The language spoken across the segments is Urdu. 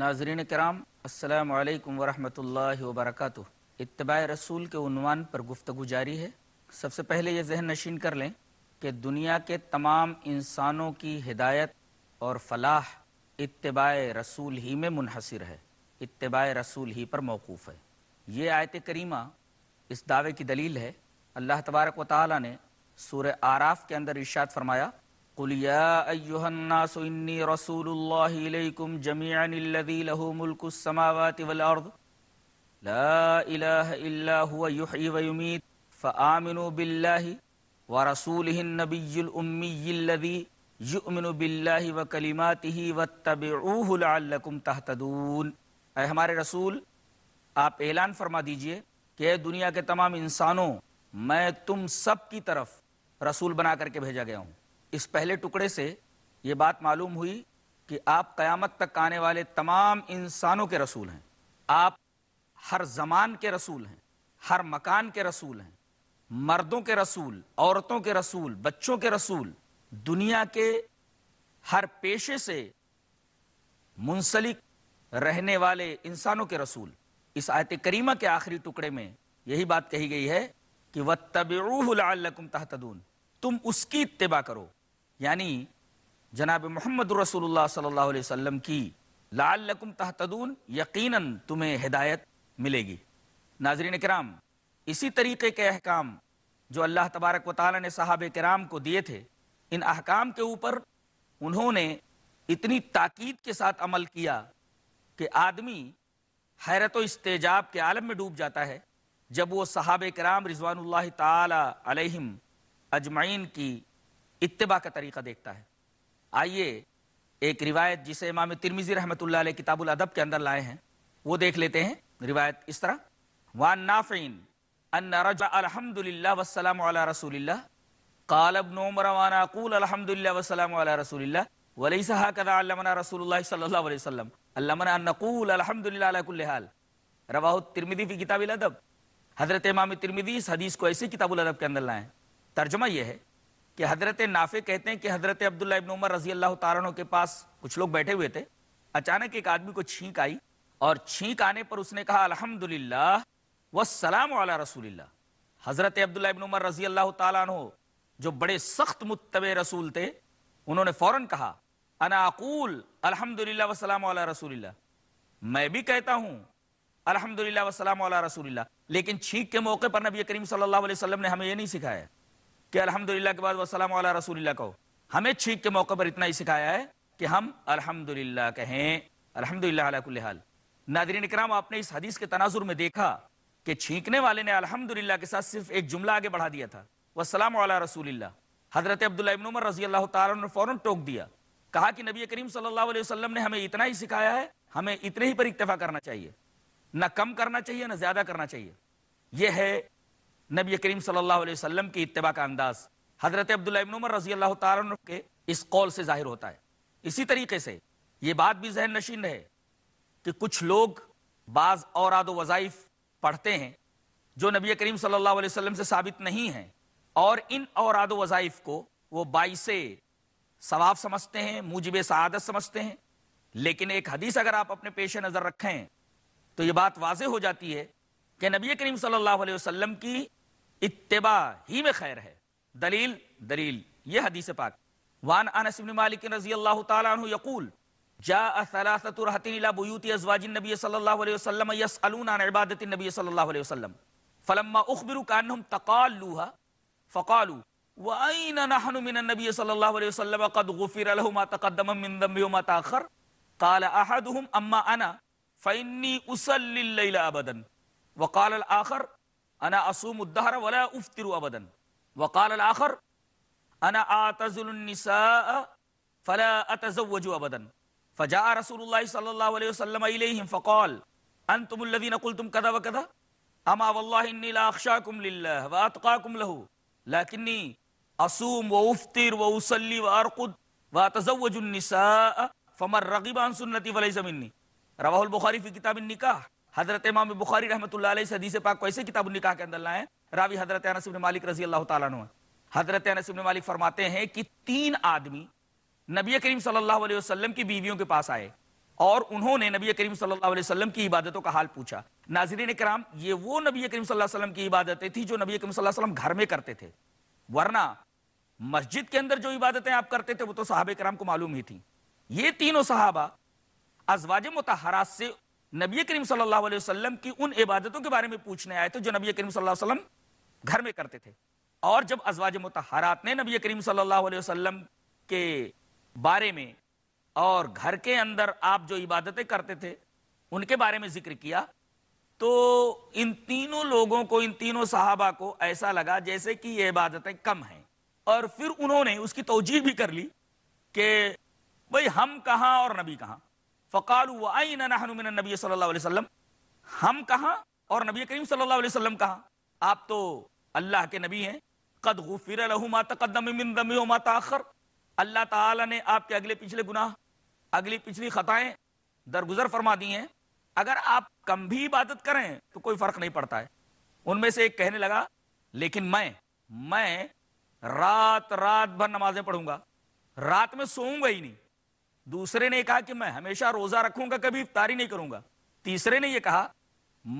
ناظرین کرام السلام علیکم ورحمۃ اللہ وبرکاتہ اتباع رسول کے عنوان پر گفتگو جاری ہے سب سے پہلے یہ ذہن نشین کر لیں کہ دنیا کے تمام انسانوں کی ہدایت اور فلاح اتباع رسول ہی میں منحصر ہے اتباع رسول ہی پر موقوف ہے یہ آیت کریمہ اس دعوے کی دلیل ہے اللہ تبارک و تعالیٰ نے سورہ آراف کے اندر ارشاد فرمایا قل يا أيها الناس إني رسول الله إليكم جميعا الذي له ملك السماوات والأرض لا إله إلا هو يحيي ويميت فآمنوا بالله ورسوله النبي الأمي الذي یؤمن باللہ و کلیمات ہی و لعلکم تحتدون اے ہمارے رسول آپ اعلان فرما دیجئے کہ دنیا کے تمام انسانوں میں تم سب کی طرف رسول بنا کر کے بھیجا گیا ہوں اس پہلے ٹکڑے سے یہ بات معلوم ہوئی کہ آپ قیامت تک آنے والے تمام انسانوں کے رسول ہیں آپ ہر زمان کے رسول ہیں ہر مکان کے رسول ہیں مردوں کے رسول عورتوں کے رسول بچوں کے رسول دنیا کے ہر پیشے سے منسلک رہنے والے انسانوں کے رسول اس آیت کریمہ کے آخری ٹکڑے میں یہی بات کہی گئی ہے کہ وہ لَعَلَّكُمْ تَحْتَدُونَ تم اس کی اتباع کرو یعنی جناب محمد رسول اللہ صلی اللہ علیہ وسلم کی لال لکم یقیناً تمہیں ہدایت ملے گی ناظرین کرام اسی طریقے کے احکام جو اللہ تبارک و تعالیٰ نے صحاب کرام کو دیے تھے ان احکام کے اوپر انہوں نے اتنی تاکید کے ساتھ عمل کیا کہ آدمی حیرت و استجاب کے عالم میں ڈوب جاتا ہے جب وہ صحابہ کرام رضوان اللہ تعالی علیہم اجمعین کی اتباع کا طریقہ دیکھتا ہے آئیے ایک روایت جسے امام ترمیزی رحمۃ اللہ علیہ کتاب الادب کے اندر لائے ہیں وہ دیکھ لیتے ہیں روایت اس طرح وان نافین ان رجع الحمد للہ وسلم علیہ رسول اللہ قال ابن عمر وانا اقول الحمد للہ وسلم علیہ رسول اللہ وليس هكذا علمنا رسول الله صلى الله عليه وسلم علمنا ان نقول الحمد لله على كل حال رواه الترمذي في كتاب الادب حضرت امام ترمذی اس حدیث کو ایسے کتاب الادب کے اندر لائے ترجمہ یہ ہے کہ حضرت نافع کہتے ہیں کہ حضرت عبداللہ ابن عمر رضی اللہ تعالیٰ عنہ کے پاس کچھ لوگ بیٹھے ہوئے تھے اچانک ایک آدمی کو چھینک آئی اور چھینک آنے پر اس نے کہا سلام علی رسول اللہ حضرت عبداللہ ابن عمر رضی اللہ تعالیٰ عنہ جو بڑے سخت متبع رسول تھے انہوں نے فوراً کہا انا الحمد للہ وسلام علی رسول اللہ میں بھی کہتا ہوں الحمد للہ وسلام علیہ رسول اللہ لیکن چھینک کے موقع پر نبی کریم صلی اللہ علیہ وسلم نے ہمیں یہ نہیں سکھایا کہ الحمدللہ کے بعد رسول اللہ کہو ہمیں چھینک کے موقع پر اتنا ہی سکھایا ہے کہ ہم الحمدللہ کہیں الحمد للہ کہ چھینکنے والے نے کے ساتھ صرف ایک جملہ آگے بڑھا دیا تھا وسلام علیہ رسول اللہ حضرت عبداللہ ابن عمر رضی اللہ تعالیٰ نے فوراً ٹوک دیا کہا کہ نبی کریم صلی اللہ علیہ وسلم نے ہمیں اتنا ہی سکھایا ہے ہمیں اتنے ہی پر اکتفا کرنا چاہیے نہ کم کرنا چاہیے نہ زیادہ کرنا چاہیے یہ ہے نبی کریم صلی اللہ علیہ وسلم کی اتباع کا انداز حضرت عبداللہ ابن عمر رضی اللہ تعالیٰ کے اس قول سے ظاہر ہوتا ہے اسی طریقے سے یہ بات بھی ذہن نشین ہے کہ کچھ لوگ بعض اوراد و وظائف پڑھتے ہیں جو نبی کریم صلی اللہ علیہ وسلم سے ثابت نہیں ہیں اور ان اوراد و وظائف کو وہ باعث ثواب سمجھتے ہیں موجب سعادت سمجھتے ہیں لیکن ایک حدیث اگر آپ اپنے پیش نظر رکھیں تو یہ بات واضح ہو جاتی ہے کہ نبی کریم صلی اللہ علیہ وسلم کی اتباع ہی میں خیر ہے دلیل دلیل یہ حدیث پاک وان انس بن مالک رضی اللہ تعالی عنہ یقول جاء ثلاثه رحت الی بيوت ازواج النبي صلی اللہ علیہ وسلم یسالون عن عباده النبی صلی اللہ علیہ وسلم فلما اخبروا كانهم تقالوها فقالوا واين نحن من النبي صلی اللہ علیہ وسلم قد غفر له ما تقدم من ذنبه وما تاخر قال احدهم اما انا فاني اصلي الليل ابدا وقال الآخر أنا أصوم الدهر ولا أفتر أبدا وقال الآخر أنا أعتزل النساء فلا أتزوج أبدا فجاء رسول الله صلى الله عليه وسلم إليهم فقال أنتم الذين قلتم كذا وكذا أما والله إني لا أخشاكم لله وأتقاكم له لكني أصوم وأفطر وأصلي وأرقد وأتزوج النساء فمن رغب عن سنتي فليس مني رواه البخاري في كتاب النكاح حضرت امام بخاری رحمت اللہ علیہ سے حدیث پاک کو ایسے کتاب النکاح کے اندر لائیں راوی حضرت انس بن مالک رضی اللہ تعالیٰ عنہ حضرت انس بن مالک فرماتے ہیں کہ تین آدمی نبی کریم صلی اللہ علیہ وسلم کی بیویوں کے پاس آئے اور انہوں نے نبی کریم صلی اللہ علیہ وسلم کی عبادتوں کا حال پوچھا ناظرین کرام یہ وہ نبی کریم صلی اللہ علیہ وسلم کی عبادتیں تھیں جو نبی کریم صلی اللہ علیہ وسلم گھر میں کرتے تھے ورنہ مسجد کے اندر جو عبادتیں آپ کرتے تھے وہ تو صحابہ کرام کو معلوم ہی تھیں یہ تینوں صحابہ ازواج متحرات سے نبی کریم صلی اللہ علیہ وسلم کی ان عبادتوں کے بارے میں پوچھنے آئے تھے جو نبی کریم صلی اللہ علیہ وسلم گھر میں کرتے تھے اور جب ازواج متحرات نے نبی کریم صلی اللہ علیہ وسلم کے بارے میں اور گھر کے اندر آپ جو عبادتیں کرتے تھے ان کے بارے میں ذکر کیا تو ان تینوں لوگوں کو ان تینوں صحابہ کو ایسا لگا جیسے کہ یہ عبادتیں کم ہیں اور پھر انہوں نے اس کی توجہ بھی کر لی کہ بھئی ہم کہاں اور نبی کہاں نبی صلی اللہ علیہ وسلم ہم کہاں اور نبی کریم صلی اللہ علیہ وسلم کہاں آپ تو اللہ کے نبی ہیں قد وما تاخر اللہ تعالیٰ نے آپ کے اگلے پچھلے گناہ اگلی پچھلی خطائیں درگزر فرما دی ہیں اگر آپ کم بھی عبادت کریں تو کوئی فرق نہیں پڑتا ہے ان میں سے ایک کہنے لگا لیکن میں میں رات رات بھر نمازیں پڑھوں گا رات میں سوؤں گا ہی نہیں دوسرے نے کہا کہ میں ہمیشہ روزہ رکھوں گا کبھی افطاری نہیں کروں گا تیسرے نے یہ کہا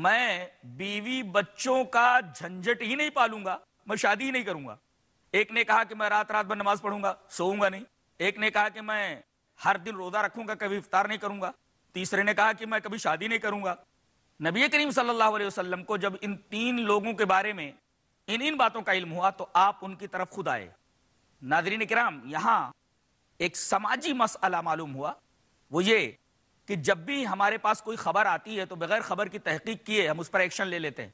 میں بیوی بچوں کا جھنجٹ ہی نہیں پالوں گا میں شادی نہیں کروں گا ایک نے کہا کہ میں رات رات بھر نماز پڑھوں گا گا نہیں ایک نے کہا کہ میں ہر دن روزہ رکھوں گا کبھی افطار نہیں کروں گا تیسرے نے کہا کہ میں کبھی شادی نہیں کروں گا نبی کریم صلی اللہ علیہ وسلم کو جب ان تین لوگوں کے بارے میں ان ان باتوں کا علم ہوا تو آپ ان کی طرف خود آئے ناظرین کرام یہاں ایک سماجی مسئلہ معلوم ہوا وہ یہ کہ جب بھی ہمارے پاس کوئی خبر آتی ہے تو بغیر خبر کی تحقیق کیے ہم اس پر ایکشن لے لیتے ہیں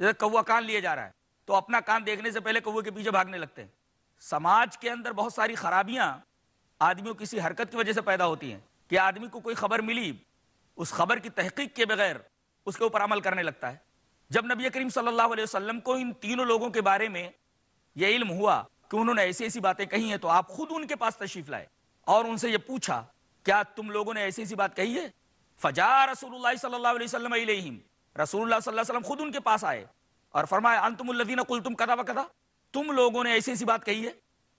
جیسے کان جا رہا ہے تو اپنا کان دیکھنے سے پہلے کے پیچھے بھاگنے لگتے ہیں سماج کے اندر بہت ساری خرابیاں آدمیوں کسی حرکت کی وجہ سے پیدا ہوتی ہیں کہ آدمی کو کوئی خبر ملی اس خبر کی تحقیق کے بغیر اس کے اوپر عمل کرنے لگتا ہے جب نبی کریم صلی اللہ علیہ وسلم کو ان تینوں لوگوں کے بارے میں یہ علم ہوا کہ انہوں نے ایسی ایسی باتیں کہی ہیں تو آپ خود ان کے پاس تشریف لائے اور ان سے یہ پوچھا کیا تم لوگوں نے ایسی ایسی بات کہی ہے فجا رسول اللہ صلی اللہ علیہ وسلم علیہم رسول اللہ صلی اللہ علیہ وسلم خود ان کے پاس آئے اور فرمایا انتم تم لوگوں نے ایسی ایسی بات کہی ہے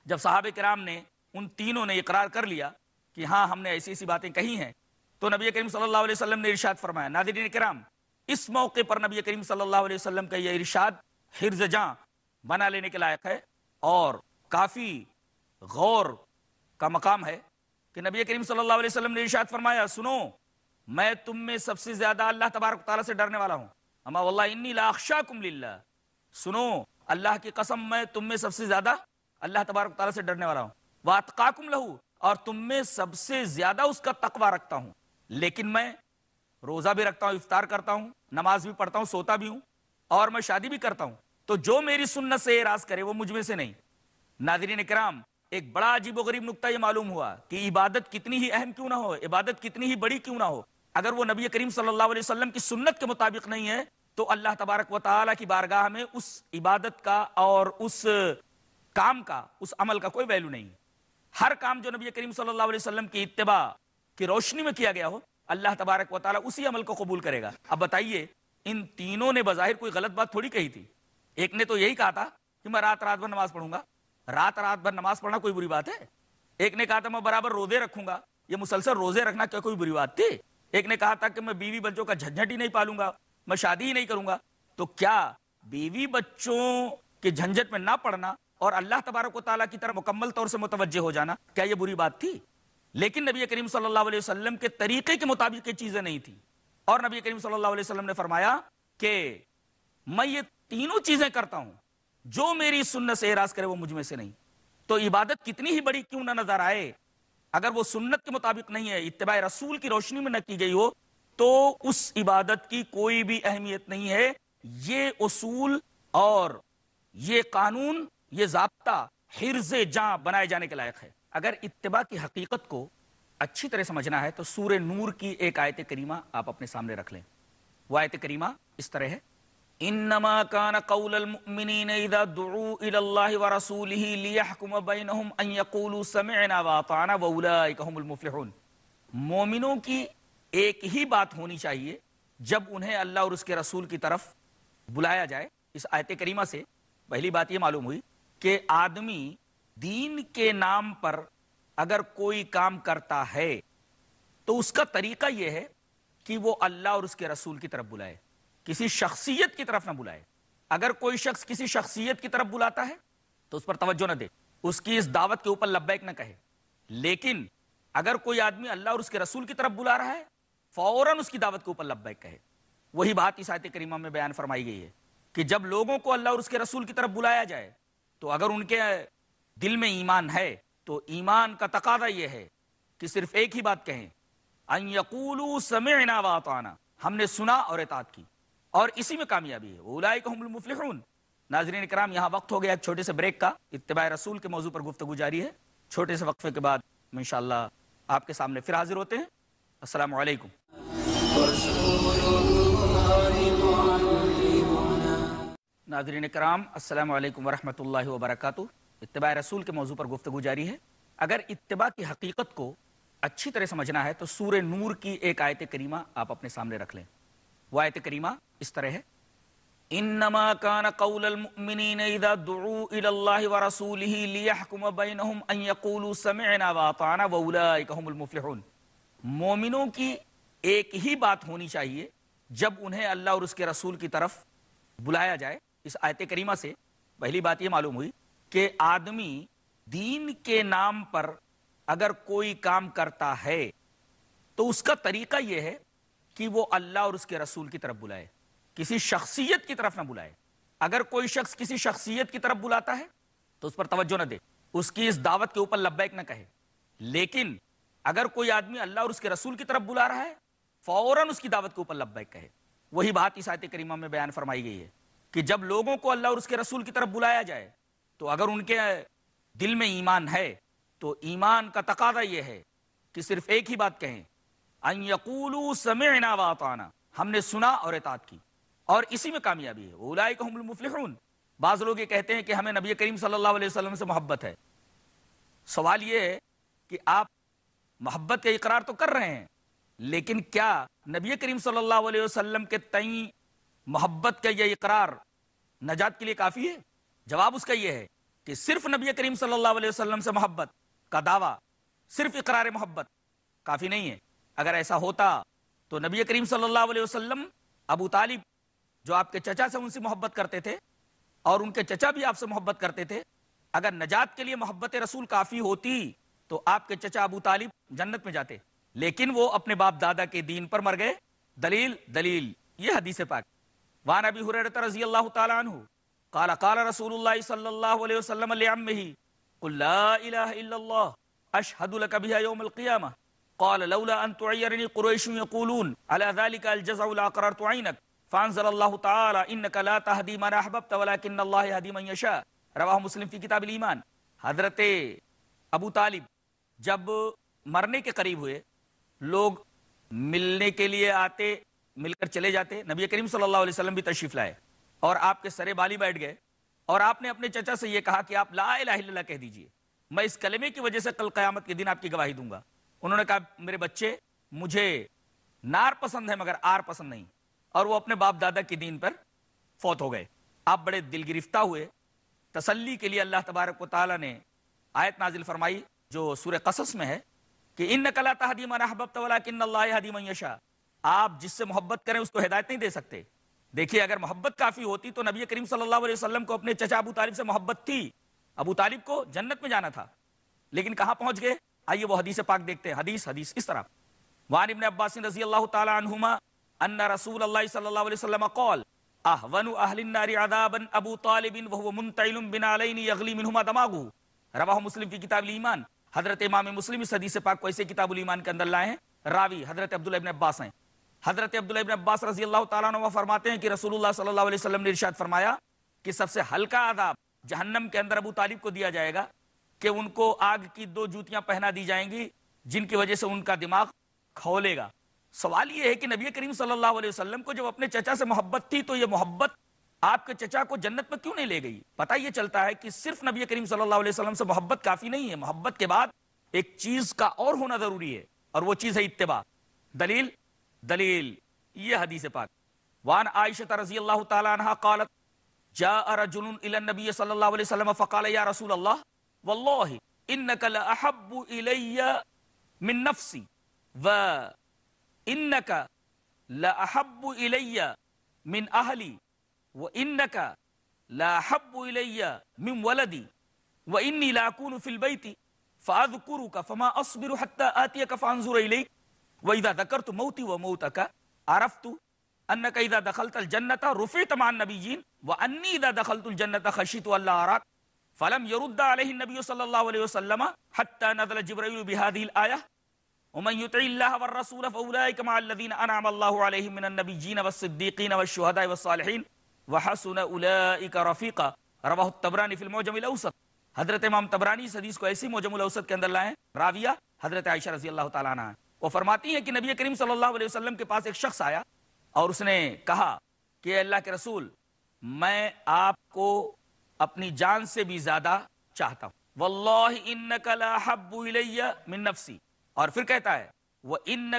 جب صحابہ کرام نے ان تینوں نے اقرار کر لیا کہ ہاں ہم نے ایسی ایسی باتیں کہی ہیں تو نبی کریم صلی اللہ علیہ وسلم نے ارشاد فرمایا ناظرین کرام اس موقع پر نبی کریم صلی اللہ علیہ وسلم کا یہ ارشاد حرز جاں بنا لینے کے لائق ہے اور کافی غور کا مقام ہے کہ نبی کریم صلی اللہ علیہ وسلم نے ارشاد فرمایا سنو میں تم میں سب سے زیادہ اللہ تبارک تعالیٰ سے ڈرنے والا ہوں اما واللہ انی اللہ کم سنو اللہ کی قسم میں تم میں سب سے زیادہ اللہ تبارک تعالیٰ سے ڈرنے والا ہوں واتقاکم لہو اور تم میں سب سے زیادہ اس کا تقوی رکھتا ہوں لیکن میں روزہ بھی رکھتا ہوں افطار کرتا ہوں نماز بھی پڑھتا ہوں سوتا بھی ہوں اور میں شادی بھی کرتا ہوں تو جو میری سنت سے اعراض کرے وہ مجھ میں سے نہیں ناظرین اکرام کرام ایک بڑا عجیب و غریب نکتہ یہ معلوم ہوا کہ عبادت کتنی ہی اہم کیوں نہ ہو عبادت کتنی ہی بڑی کیوں نہ ہو اگر وہ نبی کریم صلی اللہ علیہ وسلم کی سنت کے مطابق نہیں ہے تو اللہ تبارک و تعالیٰ کی بارگاہ میں اس عبادت کا اور اس کام کا اس عمل کا کوئی ویلو نہیں ہر کام جو نبی کریم صلی اللہ علیہ وسلم کی اتباع کی روشنی میں کیا گیا ہو اللہ تبارک و تعالیٰ اسی عمل کو قبول کرے گا اب بتائیے ان تینوں نے بظاہر کوئی غلط بات تھوڑی کہی تھی ایک نے تو یہی کہا تھا کہ میں رات رات بھر نماز پڑھوں گا رات رات بھر نماز پڑھنا کوئی بری بات ہے ایک نے کہا تھا میں برابر روزے روزے رکھوں گا یہ مسلسل رکھنا کیا کوئی بری بات تھی ایک نے کہا تھا کہ میں بیوی بچوں کا جھنجھٹ ہی نہیں پالوں گا میں شادی ہی نہیں کروں گا تو کیا بیوی بچوں کے جھنجھٹ میں نہ پڑنا اور اللہ تبارک و تعالیٰ کی طرف مکمل طور سے متوجہ ہو جانا کیا یہ بری بات تھی لیکن نبی کریم صلی اللہ علیہ وسلم کے طریقے کے مطابق یہ چیزیں نہیں تھی اور نبی کریم صلی اللہ علیہ وسلم نے فرمایا کہ میں یہ تینوں چیزیں کرتا ہوں جو میری سنت سے اعراض کرے وہ مجھ میں سے نہیں تو عبادت کتنی ہی بڑی کیوں نہ نظر آئے اگر وہ سنت کے مطابق نہیں ہے اتباع رسول کی روشنی میں نہ کی گئی ہو تو اس عبادت کی کوئی بھی اہمیت نہیں ہے یہ اصول اور یہ قانون یہ ضابطہ حرز جاں بنائے جانے کے لائق ہے اگر اتباع کی حقیقت کو اچھی طرح سمجھنا ہے تو سور نور کی ایک آیت کریمہ آپ اپنے سامنے رکھ لیں وہ آیت کریمہ اس طرح ہے انما كان قول المؤمنين اذا دعوا الى الله ورسوله ليحكم بينهم ان يقولوا سمعنا واطعنا واولئك هم المفلحون مومنوں کی ایک ہی بات ہونی چاہیے جب انہیں اللہ اور اس کے رسول کی طرف بلایا جائے اس آیت کریمہ سے پہلی بات یہ معلوم ہوئی کہ آدمی دین کے نام پر اگر کوئی کام کرتا ہے تو اس کا طریقہ یہ ہے کہ وہ اللہ اور اس کے رسول کی طرف بلائے کسی شخصیت کی طرف نہ بلائے اگر کوئی شخص کسی شخصیت کی طرف بلاتا ہے تو اس پر توجہ نہ دے اس کی اس دعوت کے اوپر لبیک نہ کہے لیکن اگر کوئی آدمی اللہ اور اس کے رسول کی طرف بلا رہا ہے فوراً اس کی دعوت کے اوپر لبیک کہے وہی بات اس آیت کریمہ میں بیان فرمائی گئی ہے کہ جب لوگوں کو اللہ اور اس کے رسول کی طرف بلایا جائے تو اگر ان کے دل میں ایمان ہے تو ایمان کا تقاضہ یہ ہے کہ صرف ایک ہی بات کہیں ان یقولو سمعنا واطعنا ہم نے سنا اور اطاعت کی اور اسی میں کامیابی ہے المفلحون ناظرین کرام یہاں وقت ہو گیا ایک چھوٹے سے بریک کا اتباع رسول کے موضوع پر گفتگو جاری ہے چھوٹے سے وقفے کے کے بعد انشاءاللہ آپ سامنے پھر حاضر ہوتے ہیں السلام علیکم ناظرین کرام السلام علیکم ورحمت اللہ وبرکاتہ اتباع رسول کے موضوع پر گفتگو جاری ہے اگر اتباع کی حقیقت کو اچھی طرح سمجھنا ہے تو سور نور کی ایک آیت کریمہ آپ اپنے سامنے رکھ لیں وہ آیت کریمہ اس طرح ہے انما کان قول المؤمنین اذا دعو الى اللہ ورسولہ لیحکم بینہم ان یقولو سمعنا واطانا وولائکہم المفلحون مومنوں کی ایک ہی بات ہونی چاہیے جب انہیں اللہ اور اس کے رسول کی طرف بلایا جائے اس آیت کریمہ سے پہلی بات یہ معلوم ہوئی کہ آدمی دین کے نام پر اگر کوئی کام کرتا ہے تو اس کا طریقہ یہ ہے کہ وہ اللہ اور اس کے رسول کی طرف بلائے کسی شخصیت کی طرف نہ بلائے اگر کوئی شخص کسی شخصیت کی طرف بلاتا ہے تو اس پر توجہ نہ دے اس کی اس دعوت کے اوپر لبیک نہ کہے لیکن اگر کوئی آدمی اللہ اور اس کے رسول کی طرف بلا رہا ہے فوراً اس کی دعوت کے اوپر لبیک کہے وہی بات اس آیت کریمہ میں بیان فرمائی گئی ہے کہ جب لوگوں کو اللہ اور اس کے رسول کی طرف بلایا جائے تو اگر ان کے دل میں ایمان ہے تو ایمان کا تقاضہ یہ ہے کہ صرف ایک ہی بات کہیں سمعنا واطعنا ہم نے سنا اور اطاعت کی اور اسی میں کامیابی ہے المفلحون بعض لوگ یہ کہتے ہیں کہ ہمیں نبی کریم صلی اللہ علیہ وسلم سے محبت ہے سوال یہ ہے کہ آپ محبت کا اقرار تو کر رہے ہیں لیکن کیا نبی کریم صلی اللہ علیہ وسلم کے تئیں محبت کا یہ اقرار نجات کے لیے کافی ہے جواب اس کا یہ ہے کہ صرف نبی کریم صلی اللہ علیہ وسلم سے محبت کا دعویٰ صرف اقرار محبت کافی نہیں ہے اگر ایسا ہوتا تو نبی کریم صلی اللہ علیہ وسلم ابو طالب جو آپ کے چچا سے ان سے محبت کرتے تھے اور ان کے چچا بھی آپ سے محبت کرتے تھے اگر نجات کے لیے محبت رسول کافی ہوتی تو آپ کے چچا ابو طالب جنت میں جاتے لیکن وہ اپنے باپ دادا کے دین پر مر گئے دلیل دلیل یہ حدیث پاک وان ابی حریرت رضی اللہ تعالیٰ عنہ قال قال رسول اللہ صلی اللہ علیہ وسلم لعمه قل لا الہ الا اللہ اشہد لک بها یوم القیامہ قال لولا ان تعیرنی قریش یقولون على ذلك الجزع لا قررت عینک فانزل لا من من احببت رواہ مسلم حضرت ابو طالب جب مرنے کے قریب ہوئے لوگ ملنے کے لیے آتے مل کر چلے جاتے نبی کریم صلی اللہ علیہ وسلم بھی تشریف لائے اور آپ کے سرے بالی بیٹھ گئے اور آپ نے اپنے چچا سے یہ کہا کہ آپ لا الہ الا اللہ کہہ دیجئے میں اس کلمے کی وجہ سے کل قیامت کے دن آپ کی گواہی دوں گا انہوں نے کہا میرے بچے مجھے نار پسند ہے مگر آر پسند نہیں اور وہ اپنے باپ دادا کی دین پر فوت ہو گئے آپ بڑے دل گرفتہ ہوئے تسلی کے لیے اللہ تبارک و تعالیٰ نے آیت نازل فرمائی جو سور قصص میں ہے کہ ان نقلا تحدیم اللہ آپ جس سے محبت کریں اس کو ہدایت نہیں دے سکتے دیکھیے اگر محبت کافی ہوتی تو نبی کریم صلی اللہ علیہ وسلم کو اپنے چچا ابو طالب سے محبت تھی ابو طالب کو جنت میں جانا تھا لیکن کہاں پہنچ گئے آئیے وہ حدیث پاک دیکھتے ہیں حدیث حدیث اس طرح وان ابن عباس رضی اللہ تعالیٰ عنہما ان رسول اللہ صلی اللہ علیہ وسلم قال احون اہل النار عذابا ابو طالب وهو منتعل بنا علین یغلی منہما دماغو رواہ مسلم کی کتاب الیمان حضرت امام مسلم اس حدیث پاک کو ایسے کتاب الیمان کے اندر لائے ہیں راوی حضرت عبداللہ ابن عباس ہیں حضرت عبداللہ ابن عباس رضی اللہ تعالیٰ عنہ فرماتے ہیں کہ رسول اللہ صلی اللہ علیہ وسلم نے ارشاد فرمایا کہ سب سے ہلکا عذاب جہنم کے اندر ابو طالب کو دیا جائے گا کہ ان کو آگ کی دو جوتیاں پہنا دی جائیں گی جن کی وجہ سے ان کا دماغ کھولے گا سوال یہ ہے کہ نبی کریم صلی اللہ علیہ وسلم کو جب اپنے چچا سے محبت تھی تو یہ محبت آپ کے چچا کو جنت میں کیوں نہیں لے گئی پتا یہ چلتا ہے کہ صرف نبی کریم صلی اللہ علیہ وسلم سے محبت کافی نہیں ہے محبت کے بعد ایک چیز کا اور ہونا ضروری ہے اور وہ چیز ہے اتباع دلیل دلیل یہ حدیث پاک وان عائشہ رضی اللہ تعالی عنہ قالت جاء رجل الى النبي صلى الله عليه وسلم فقال يا رسول الله والله انك لا احب الي من نفسي و انك لاحب الي من اهلي وانك لاحب الي من ولدي واني لاكون في البيت فاذكرك فما اصبر حتى اتيك فانظر اليك واذا ذكرت موتي وموتك عرفت انك اذا دخلت الجنه رفعت مع النبيين واني اذا دخلت الجنه خشيت الا اراك فلم يرد عليه النبي صلى الله عليه وسلم حتى نزل جبريل بهذه الايه ومن يطع الله والرسول فاولئك مع الذين انعم الله عليهم من النبيين والصديقين والشهداء والصالحين وحسن اولئك رفيقا رواه الطبراني في المعجم الاوسط حضرت امام طبرانی اس حدیث کو ایسی موجم الاوسط کے اندر لائے راویہ حضرت عائشہ رضی اللہ تعالیٰ عنہ وہ فرماتی ہیں کہ نبی کریم صلی اللہ علیہ وسلم کے پاس ایک شخص آیا اور اس نے کہا کہ اللہ کے رسول میں آپ کو اپنی جان سے بھی زیادہ چاہتا ہوں واللہ انکا لا حب علی من نفسی اور پھر کہتا ہے وہ ان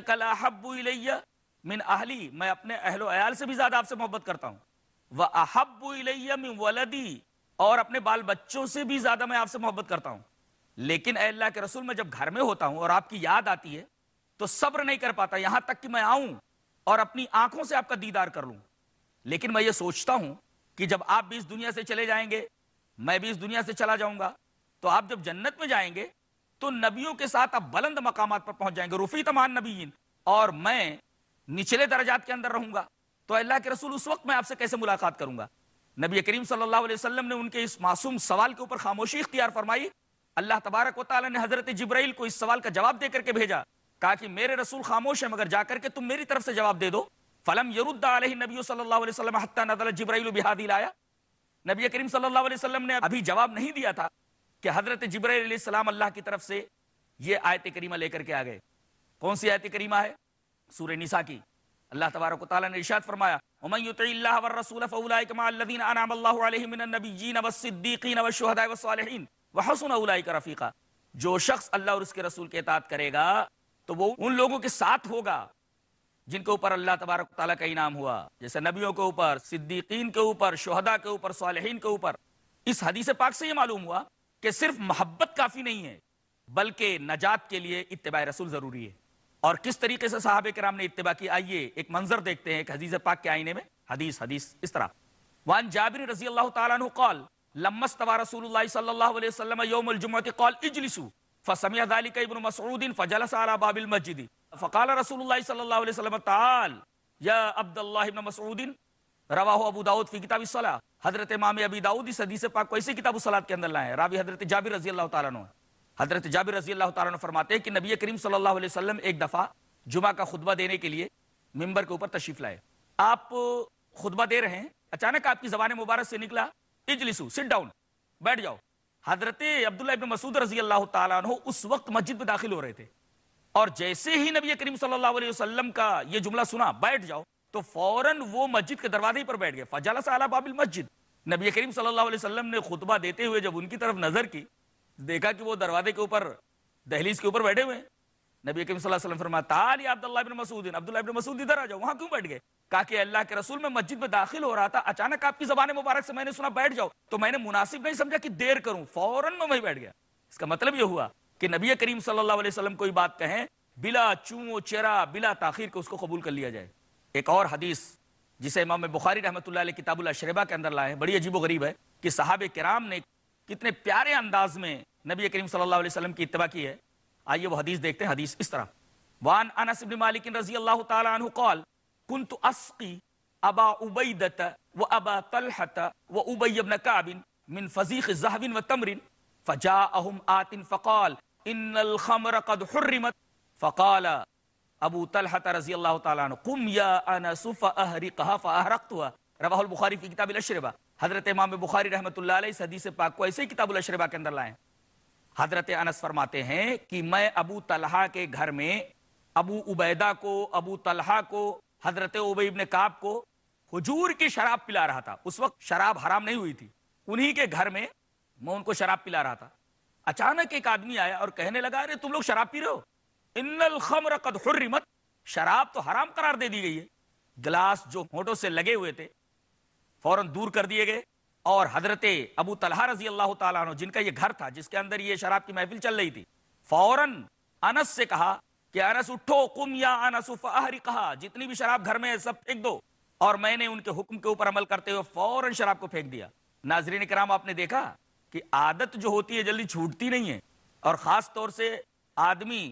من اہلی میں اپنے اہل و عیال سے بھی زیادہ آپ سے محبت کرتا ہوں وہ احب ولدی اور اپنے بال بچوں سے بھی زیادہ میں آپ سے محبت کرتا ہوں لیکن اے اللہ کے رسول میں جب گھر میں ہوتا ہوں اور آپ کی یاد آتی ہے تو صبر نہیں کر پاتا یہاں تک کہ میں آؤں اور اپنی آنکھوں سے آپ کا دیدار کر لوں لیکن میں یہ سوچتا ہوں کہ جب آپ بھی اس دنیا سے چلے جائیں گے میں بھی اس دنیا سے چلا جاؤں گا تو آپ جب جنت میں جائیں گے تو نبیوں کے ساتھ آپ بلند مقامات پر پہنچ جائیں گے رفی تمان نبیین اور میں نچلے درجات کے اندر رہوں گا تو اللہ کے رسول اس وقت میں آپ سے کیسے ملاقات کروں گا نبی کریم صلی اللہ علیہ وسلم نے ان کے اس معصوم سوال کے اوپر خاموشی اختیار فرمائی اللہ تبارک و تعالی نے حضرت جبرائیل کو اس سوال کا جواب دے کر کے بھیجا کہا کہ میرے رسول خاموش ہیں مگر جا کر کے تم میری طرف سے جواب دے دو فلم یرد علیہ نبی صلی اللہ علیہ وسلم حتی نزل جبرائیل بہادی لایا نبی کریم صلی اللہ علیہ وسلم نے ابھی جواب نہیں دیا تھا کہ حضرت جبرائیل علیہ السلام اللہ کی طرف سے یہ آیت کریمہ لے کر کے آگئے کون سی آیت کریمہ ہے سورہ نساء کی اللہ تبارک و تعالی نے ارشاد فرمایا ومن يطع الله والرسول فاولئك مع الذين انعم الله عليهم من النبيين والصديقين والشهداء والصالحين وحسن اولئك رفيقا جو شخص اللہ اور اس کے رسول کے اطاعت کرے گا تو وہ ان لوگوں کے ساتھ ہوگا جن کے اوپر اللہ تبارک و تعالی کا انعام ہوا جیسے نبیوں کے اوپر صدیقین کے اوپر شہداء کے اوپر صالحین کے اوپر اس حدیث پاک سے یہ معلوم ہوا کہ صرف محبت کافی نہیں ہے بلکہ نجات کے لیے اتباع رسول ضروری ہے اور کس طریقے سے صحابہ کرام نے اتباع کی آئیے ایک منظر دیکھتے ہیں ایک حدیث پاک کے آئینے میں حدیث حدیث اس طرح وان جابر رضی اللہ تعالیٰ عنہ قال لما استوى رسول اللہ صلی اللہ علیہ وسلم یوم الجمعہ کے قال اجلسو فسمع ذلك ابن مسعود فجلس على باب المسجد فقال رسول اللہ صلی اللہ علیہ وسلم تعال یا عبد اللہ ابن مسعود روا ہو داود فی کتاب الصلاح حضرت امام ابی اس حدیث پاک کو کتاب کے اندر لائے راوی حضرت جابر رضی اللہ تعالیٰ حضرت جابر رضی اللہ تعالیٰ فرماتے ہیں کہ نبی کریم صلی اللہ علیہ وسلم ایک دفعہ جمعہ کا خطبہ دینے کے لیے ممبر کے اوپر تشریف لائے آپ خطبہ دے رہے ہیں اچانک آپ کی زبان مبارک سے نکلا اجلسو سٹ ڈاؤن بیٹھ جاؤ حضرت عبداللہ ابن مسعود رضی اللہ تعالیٰ وقت مسجد میں داخل ہو رہے تھے اور جیسے ہی نبی کریم صلی اللہ علیہ وسلم کا یہ جملہ سنا بیٹھ جاؤ تو فوراً وہ مسجد کے دروازے ہی پر بیٹھ گئے فجالس اعلیٰ باب المسجد نبی کریم صلی اللہ علیہ وسلم نے خطبہ دیتے ہوئے جب ان کی طرف نظر کی دیکھا کہ وہ دروازے کے اوپر دہلیز کے اوپر بیٹھے ہوئے ہیں نبی کریم صلی اللہ علیہ وسلم فرمایا تعالی عبداللہ ابن مسعود عبداللہ ابن مسعود ادھر آ جاؤ وہاں کیوں بیٹھ گئے کہا کہ اللہ کے رسول میں مسجد میں داخل ہو رہا تھا اچانک آپ کی زبان مبارک سے میں نے سنا بیٹھ جاؤ تو میں نے مناسب نہیں سمجھا کہ دیر کروں فوراً میں وہیں بیٹھ گیا اس کا مطلب یہ ہوا کہ نبی کریم صلی اللہ علیہ وسلم کوئی بات کہیں بلا چوں چرا بلا تاخیر کے اس کو قبول کر لیا جائے ایک اور حدیث جسے امام بخاری رحمت اللہ علیہ کتاب الشربہ کے اندر لائے ہیں بڑی عجیب و غریب ہے کہ صحابہ کرام نے کتنے پیارے انداز میں نبی کریم صلی اللہ علیہ وسلم کی اتباع کی ہے آئیے وہ حدیث دیکھتے ہیں حدیث اس طرح وان انس بن مالک رضی اللہ تعالی عنہ قال كنت اسقي ابا عبیدت و ابا طلحت و عبی ابن کعب من فزیخ زہب و تمر فجاءهم آت فقال ان الخمر قد حرمت فقال ابو طلحہ رضی اللہ تعالیٰ عنہ قم یا انس فاہرقہا فاہرقتوا رواہ البخاری فی کتاب الاشربہ حضرت امام بخاری رحمۃ اللہ علیہ اس حدیث پاک کو ایسے ہی کتاب الاشربہ کے اندر لائیں حضرت انس فرماتے ہیں کہ میں ابو طلحہ کے گھر میں ابو عبیدہ کو ابو طلحہ کو حضرت عبی بن کعب کو حجور کی شراب پلا رہا تھا اس وقت شراب حرام نہیں ہوئی تھی انہی کے گھر میں میں ان کو شراب پلا رہا تھا اچانک ایک آدمی آیا اور کہنے لگا رہے تم لوگ شراب پی رہے ہو شراب تو حرام قرار دے دی گئی ہے گلاس جو ہونٹوں سے لگے ہوئے تھے فوراً دور کر دیے گئے اور حضرت ابو طلحہ یہ گھر تھا جس کے اندر یہ شراب کی محفل چل رہی تھی انس سے کہا کہ انس انس اٹھو یا کہا جتنی بھی شراب گھر میں ہے سب پھینک دو اور میں نے ان کے حکم کے اوپر عمل کرتے ہوئے فوراً شراب کو پھینک دیا ناظرین کرام آپ نے دیکھا کہ عادت جو ہوتی ہے جلدی چھوٹتی نہیں ہے اور خاص طور سے آدمی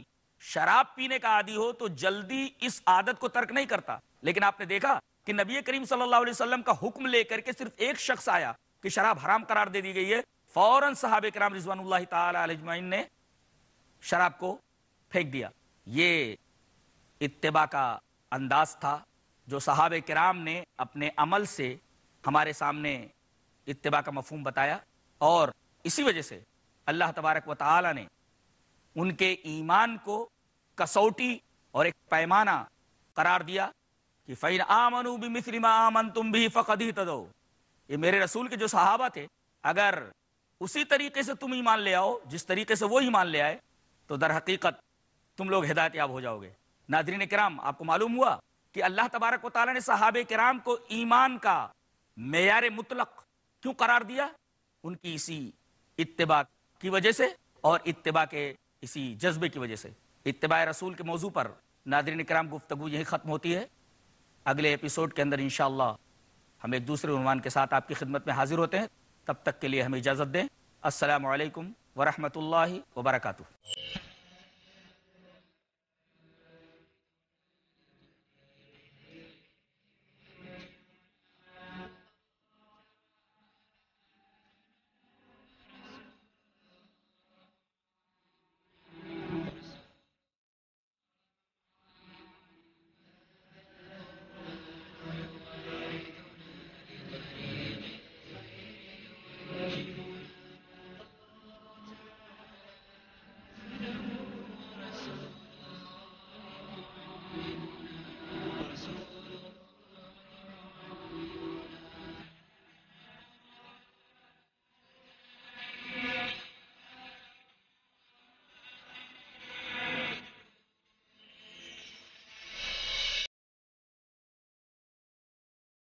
شراب پینے کا عادی ہو تو جلدی اس عادت کو ترک نہیں کرتا لیکن آپ نے دیکھا کہ نبی کریم صلی اللہ علیہ وسلم کا حکم لے کر کے صرف ایک شخص آیا کہ شراب شراب حرام قرار دے دی گئی ہے صحابہ کرام رضوان اللہ تعالی علیہ نے کو دیا یہ اتباع کا انداز تھا جو صحابہ کرام نے اپنے عمل سے ہمارے سامنے اتباع کا مفہوم بتایا اور اسی وجہ سے اللہ تبارک و تعالی نے ان کے ایمان کو کسوٹی اور ایک پیمانہ قرار دیا کہ فعین آمنو بھی مسلم آمن تم بھی فقدی تدو یہ میرے رسول کے جو صحابہ تھے اگر اسی طریقے سے تم ایمان لے آؤ جس طریقے سے وہ ایمان لے آئے تو در حقیقت تم لوگ ہدایت یاب ہو جاؤ گے ناظرین کرام آپ کو معلوم ہوا کہ اللہ تبارک و تعالیٰ نے صحابہ کرام کو ایمان کا معیار مطلق کیوں قرار دیا ان کی اسی اتباع کی وجہ سے اور اتباع کے اسی جذبے کی وجہ سے اتباع رسول کے موضوع پر ناظرین کرام گفتگو یہی ختم ہوتی ہے اگلے اپیسوڈ کے اندر انشاءاللہ ہم ایک دوسرے عنوان کے ساتھ آپ کی خدمت میں حاضر ہوتے ہیں تب تک کے لیے ہمیں اجازت دیں السلام علیکم ورحمۃ اللہ وبرکاتہ